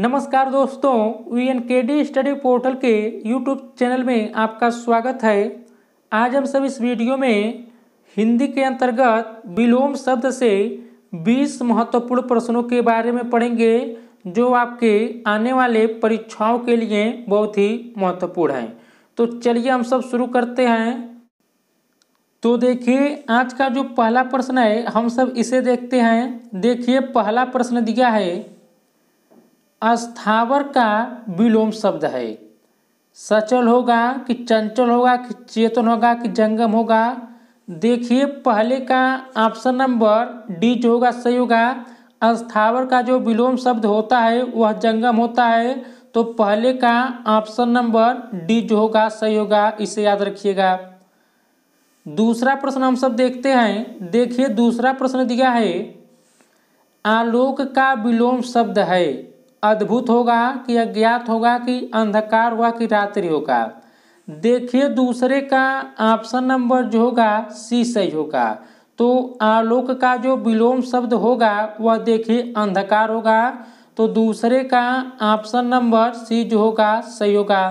नमस्कार दोस्तों V N K D study portal के यूट्यूब चैनल में आपका स्वागत है आज हम सब इस वीडियो में हिंदी के अंतर्गत विलोम शब्द से 20 महत्वपूर्ण प्रश्नों के बारे में पढ़ेंगे जो आपके आने वाले परीक्षाओं के लिए बहुत ही महत्वपूर्ण हैं तो चलिए हम सब शुरू करते हैं तो देखिए आज का जो पहला प्रश्न है हम सब इसे देखते हैं देखिए पहला प्रश्न दिया है अस्थावर का विलोम शब्द है सचल होगा कि चंचल होगा कि चेतन होगा कि जंगम होगा देखिए पहले का ऑप्शन नंबर डी जो होगा सही होगा अस्थावर का जो विलोम शब्द होता है वह जंगम होता है तो पहले का ऑप्शन नंबर डी जो होगा सही होगा इसे याद रखिएगा दूसरा प्रश्न हम सब देखते हैं देखिए दूसरा प्रश्न दिया है आलोक का विलोम शब्द है अद्भुत होगा कि अज्ञात होगा कि अंधकार होगा कि रात्रि होगा देखिए दूसरे का ऑप्शन नंबर जो होगा सी सही होगा तो आलोक का जो विलोम शब्द होगा वह देखिए अंधकार होगा तो दूसरे का ऑप्शन नंबर सी जो होगा सही होगा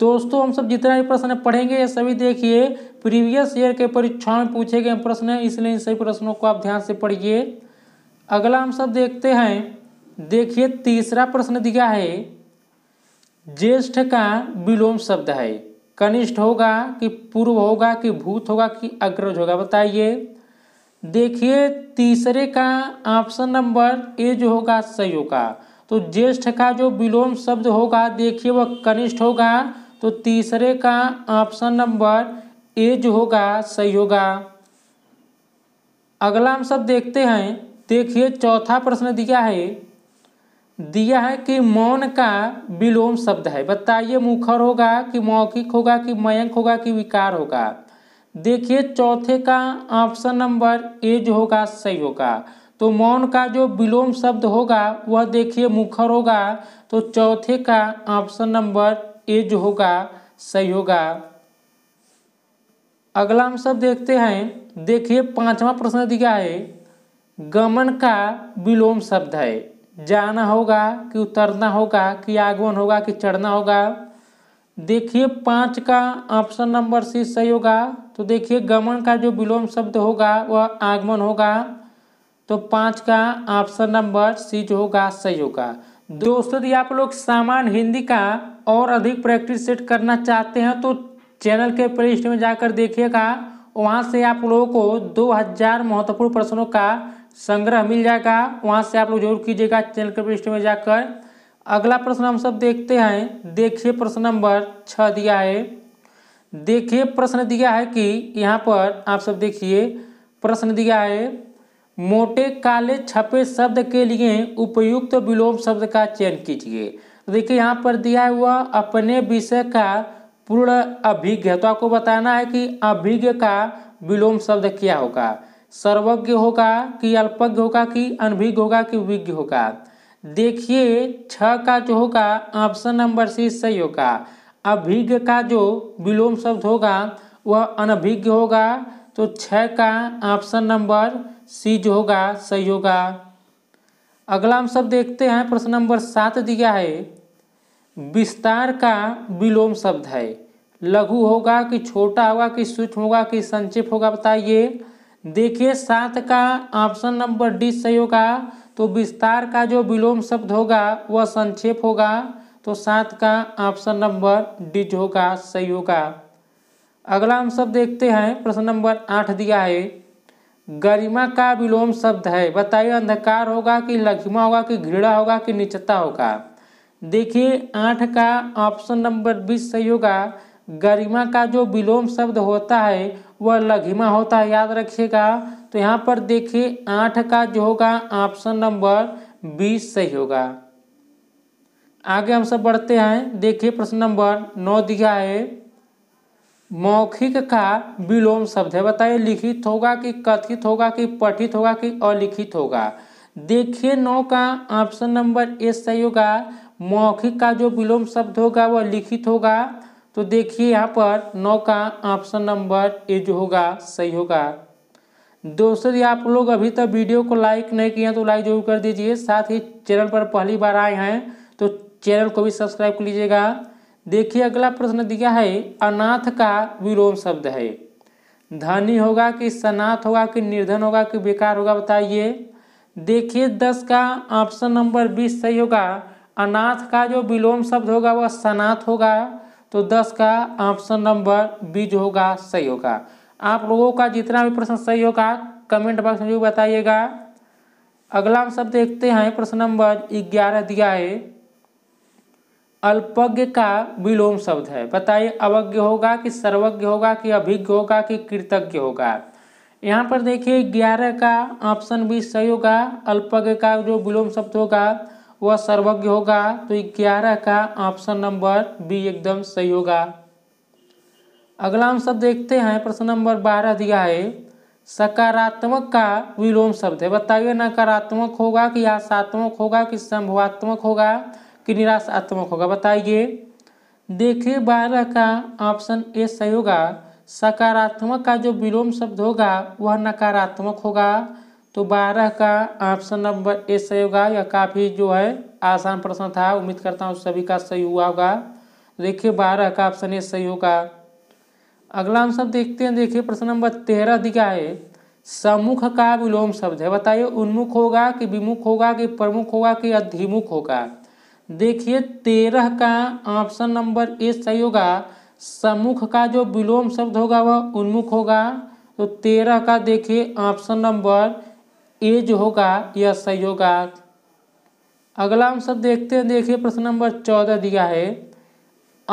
दोस्तों हम सब जितना भी प्रश्न पढ़ेंगे ये सभी देखिए प्रीवियस ईयर के परीक्षाओं में पूछे गए प्रश्न इसलिए इन सभी प्रश्नों को आप ध्यान से पढ़िए अगला हम सब देखते हैं देखिए तीसरा प्रश्न दिया है ज्येष्ठ का विलोम शब्द है कनिष्ठ होगा कि पूर्व होगा कि भूत होगा कि अग्रज होगा बताइए देखिए तीसरे का ऑप्शन नंबर ए जो होगा सही होगा तो ज्येष्ठ का जो विलोम शब्द होगा देखिए वह कनिष्ठ होगा तो तीसरे का ऑप्शन नंबर ए जो होगा सही होगा अगला हम सब देखते हैं देखिए चौथा प्रश्न दिया है दिया है कि मौन का विलोम शब्द है बताइए मुखर होगा कि मौखिक होगा कि मयंक होगा कि विकार होगा देखिए चौथे का ऑप्शन नंबर ए जो होगा सही होगा तो मौन का जो विलोम शब्द होगा वह देखिए मुखर होगा तो चौथे का ऑप्शन नंबर ए जो होगा सही होगा अगला हम सब देखते हैं देखिए पांचवा प्रश्न दिया है गमन का विलोम शब्द है जाना होगा कि उतरना होगा कि आगमन होगा कि चढ़ना होगा देखिए पाँच का ऑप्शन नंबर सी सही होगा तो देखिए गमन का जो विलोम शब्द होगा वह आगमन होगा तो पाँच का ऑप्शन नंबर सी जो होगा सही होगा दोस्तों यदि आप लोग सामान्य हिंदी का और अधिक प्रैक्टिस सेट करना चाहते हैं तो चैनल के प्ले लिस्ट में जाकर देखिएगा वहाँ से आप लोगों को 2000 महत्वपूर्ण प्रश्नों का संग्रह मिल जाएगा वहाँ से आप लोग जरूर कीजिएगा चैनल के प्लेस्ट में जाकर अगला प्रश्न हम सब देखते हैं देखिए प्रश्न नंबर छः दिया है देखिए प्रश्न दिया है कि यहाँ पर आप सब देखिए प्रश्न दिया है मोटे काले छपे शब्द के लिए उपयुक्त तो विलोम शब्द का चयन कीजिए तो देखिए यहाँ पर दिया है हुआ अपने विषय का पूर्ण अभिज्ञ तो आपको बताना है कि अभिज्ञ का विलोम शब्द क्या होगा सर्वज्ञ होगा कि अल्पज्ञ होगा कि अनभिज्ञ होगा कि विज्ञ होगा देखिए छ का जो होगा ऑप्शन नंबर सी सही होगा अभिज्ञ का जो विलोम शब्द होगा वह अनभिज्ञ होगा तो छ का ऑप्शन नंबर सी जो होगा सही होगा अगला हम सब देखते हैं प्रश्न नंबर सात दिया है विस्तार का विलोम शब्द है लघु होगा कि छोटा होगा कि सूक्ष्म होगा कि संक्षिप्त होगा बताइए देखिए सात का ऑप्शन नंबर डी सही होगा तो विस्तार का जो विलोम शब्द होगा वह संक्षेप होगा तो सात का ऑप्शन नंबर डी जो होगा सही होगा अगला हम सब देखते हैं प्रश्न नंबर आठ दिया है गरिमा का विलोम शब्द है बताइए अंधकार होगा कि लघिमा होगा कि घृणा होगा कि निचता होगा देखिए आठ का ऑप्शन नंबर बीस सही होगा गरिमा का जो विलोम शब्द होता है वह लघिमा होता है याद रखिएगा तो यहाँ पर देखिए आठ का जो होगा ऑप्शन नंबर बीस सही होगा आगे हम सब बढ़ते हैं देखिए प्रश्न नंबर नौ दिया है मौखिक का विलोम शब्द है बताइए लिखित होगा कि कथित होगा कि पठित होगा कि अलिखित होगा देखिए नौ का ऑप्शन नंबर ए सही होगा मौखिक का जो विलोम शब्द होगा वह लिखित होगा तो देखिए यहाँ पर नौ का ऑप्शन नंबर ए जो होगा सही होगा दोस्तों यदि आप लोग अभी तक वीडियो को लाइक नहीं किया तो लाइक जरूर कर दीजिए साथ ही चैनल पर पहली बार आए हैं तो चैनल को भी सब्सक्राइब कर लीजिएगा देखिए अगला प्रश्न दिया है अनाथ का विलोम शब्द है धनी होगा कि सनाथ होगा कि निर्धन होगा कि बेकार होगा बताइए देखिए दस का ऑप्शन नंबर बीस सही होगा अनाथ का जो विलोम शब्द होगा वह सनाथ होगा तो दस का ऑप्शन नंबर बी जो होगा सही होगा आप लोगों का जितना भी प्रश्न सही होगा कमेंट बॉक्स में जो बताइएगा अगला हम सब देखते हैं प्रश्न नंबर ग्यारह दिया है अल्पज्ञ का विलोम शब्द है बताइए अवज्ञ होगा कि सर्वज्ञ होगा कि अभिज्ञ होगा कि कृतज्ञ होगा यहाँ पर देखिए ग्यारह का ऑप्शन बी सही होगा अल्पज्ञ का जो विलोम शब्द होगा वह सर्वज्ञ होगा तो ग्यारह का ऑप्शन नंबर बी एकदम सही होगा अगला हम सब देखते हैं प्रश्न नंबर बारह दिया है सकारात्मक का विलोम शब्द है बताइए नकारात्मक होगा कि आशात्मक होगा कि संभवात्मक होगा कि निराशात्मक होगा बताइए देखिए बारह का ऑप्शन ए सही होगा सकारात्मक का जो विलोम शब्द होगा वह नकारात्मक होगा तो बारह का ऑप्शन नंबर ए सही होगा यह काफ़ी जो है आसान प्रश्न था उम्मीद करता हूँ सभी का सही हुआ होगा देखिए बारह का ऑप्शन ए सही होगा अगला हम सब देखते हैं देखिए प्रश्न नंबर तेरह दिखा है समुख का विलोम शब्द है बताइए उन्मुख होगा कि विमुख होगा कि प्रमुख होगा कि अधिमुख होगा देखिए तेरह का ऑप्शन नंबर ए सही होगा सम्मुख का जो विलोम शब्द होगा वह उन्मुख होगा तो तेरह का देखिए ऑप्शन नंबर ए जो होगा यह सही होगा अगला हम सब देखते हैं देखिए प्रश्न नंबर चौदह दिया है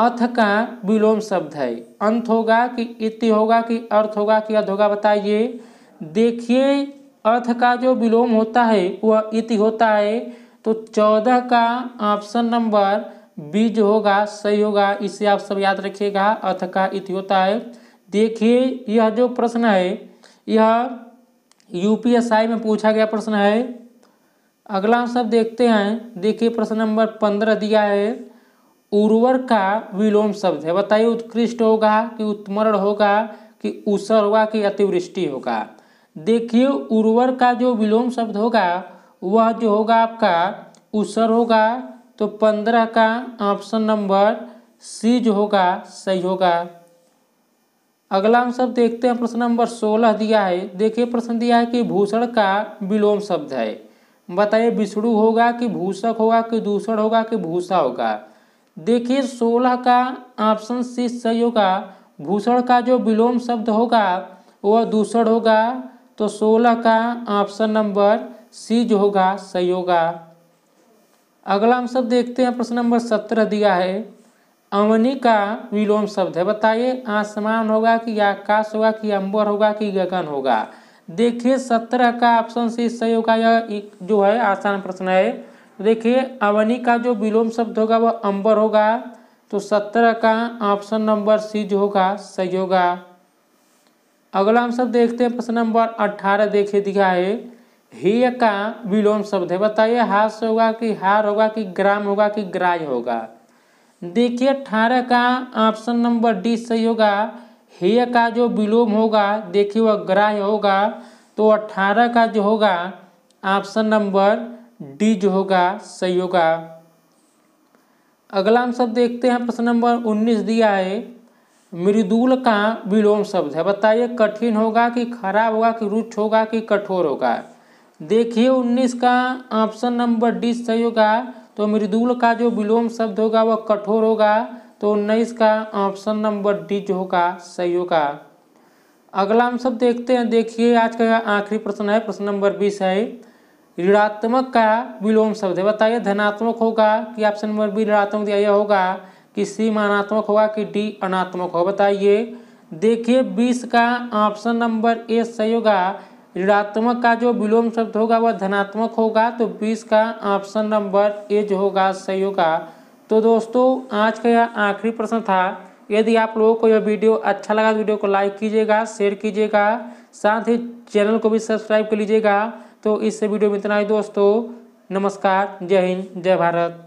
अर्थ का विलोम शब्द है अंत होगा कि इति होगा कि अर्थ होगा कि अर्थ होगा बताइए देखिए अर्थ का जो विलोम होता है वह इति होता है तो चौदह का ऑप्शन नंबर बीज होगा सही होगा इसे आप सब याद रखिएगा अर्थ का इति होता है देखिए यह जो प्रश्न है यह यूपीएसआई में पूछा गया प्रश्न है अगला हम सब देखते हैं देखिए प्रश्न नंबर पंद्रह दिया है उर्वर का विलोम शब्द है बताइए उत्कृष्ट होगा कि उत्मरण होगा कि उसर होगा कि अतिवृष्टि होगा देखिए उर्वर का जो विलोम शब्द होगा वह जो होगा आपका उसर होगा तो पंद्रह का ऑप्शन नंबर सी जो होगा सही होगा अगला हम सब देखते हैं प्रश्न नंबर सोलह दिया है देखिए प्रश्न दिया है कि भूषण का विलोम शब्द है बताइए विष्णु होगा कि भूषक होगा कि दूषण होगा कि भूषा होगा देखिए सोलह का ऑप्शन सी सही होगा भूषण का जो विलोम शब्द होगा वह दूषण होगा तो सोलह का ऑप्शन नंबर सी जो होगा सही होगा अगला हम सब देखते हैं प्रश्न नंबर सत्रह दिया है अवनी का विलोम शब्द है बताइए आसमान होगा कि आकाश होगा कि अंबर होगा कि गगन होगा देखिए सत्रह का ऑप्शन सी सही होगा यह जो है आसान प्रश्न है देखिए अवनी का जो विलोम शब्द होगा वह अंबर होगा तो सत्रह का ऑप्शन नंबर सी जो होगा सही होगा अगला हम सब देखते हैं प्रश्न नंबर अट्ठारह देखिए दिखा है हेय का विलोम शब्द है बताइए हास होगा कि हार होगा कि ग्राम होगा कि ग्राय होगा देखिए अठारह का ऑप्शन नंबर डी सही होगा हे का जो विलोम होगा देखिए वह ग्राह्य होगा तो अठारह का जो होगा ऑप्शन नंबर डी जो होगा सही होगा अगला हम सब देखते हैं प्रश्न नंबर उन्नीस दिया है मृदुल का विलोम शब्द है बताइए कठिन होगा कि खराब होगा कि रुच होगा कि कठोर होगा देखिए उन्नीस का ऑप्शन नंबर डी सही होगा तो मृदुल का जो विलोम शब्द होगा वह कठोर होगा तो उन्नीस का ऑप्शन नंबर डी जो होगा सही होगा अगला हम सब देखते हैं देखिए आज का आखिरी प्रश्न है प्रश्न नंबर बीस है ऋणात्मक का विलोम शब्द है बताइए धनात्मक होगा कि ऑप्शन नंबर बी ऋणात्मक दिया होगा कि सी मानात्मक होगा कि डी अनात्मक होगा बताइए देखिए बीस का ऑप्शन नंबर ए सही होगा ऋणात्मक का जो विलोम शब्द होगा वह धनात्मक होगा तो बीस का ऑप्शन नंबर ए जो होगा सही होगा तो दोस्तों आज का यह आखिरी प्रश्न था यदि आप लोगों को यह वीडियो अच्छा लगा तो वीडियो को लाइक कीजिएगा शेयर कीजिएगा साथ ही चैनल को भी सब्सक्राइब कर लीजिएगा तो इससे वीडियो में इतना ही दोस्तों नमस्कार जय हिंद जय भारत